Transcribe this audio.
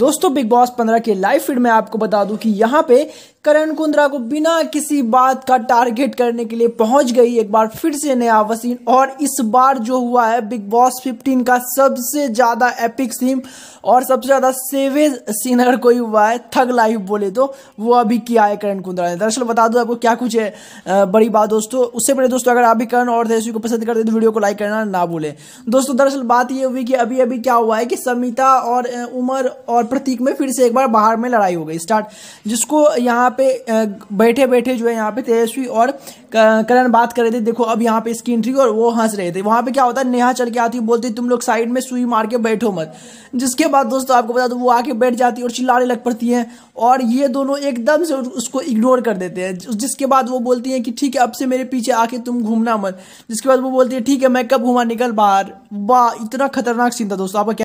दोस्तों big boss 15 के live feed में आपको बता दूं कि यहां पे करण कुंद्रा को बिना किसी बात का टारगेट करने के लिए पहुंच गई एक बार फिर से नया वसीन और इस बार जो हुआ है बिग बॉस 15 का सबसे ज़्यादा एपिक सीन और सबसे ज़्यादा सेवेज सीन अगर कोई हुआ है थग लाइव बोले तो वो अभी किया है करण कुंद्रा ने दरअसल बता दो आपको क्या कुछ है बड़ी बात दोस्तों उससे पहले दोस्तों अगर आप भी करण और देश को पसंद करते तो वीडियो को लाइक करना ना भूले दोस्तों दरअसल बात ये हुई कि अभी अभी क्या हुआ है कि समिता और उमर और प्रतीक में फिर से एक बार बाहर में लड़ाई हो गई स्टार्ट जिसको यहाँ यहाँ पे बैठे बैठे जो है यहाँ पे तेजस्वी और करण बात कर रहे थे देखो अब यहाँ पे इसकी एंट्री और वो हंस रहे थे वहाँ पे क्या होता है नेहा चल के आती बोलती तुम लोग साइड में सुई मार के बैठो मत जिसके बाद दोस्तों आपको बता दो वो आके बैठ जाती है और चिल्लाने लग पड़ती है और ये दोनों एकदम से उसको इग्नोर कर देते हैं जिसके बाद वो बोलती हैं कि ठीक है अब से मेरे पीछे आके तुम घूमना मत जिसके बाद वो बोलती है ठीक है मैं कब घूमा निकल बाहर वाह इतना खतरनाक सीन था दोस्तों आपका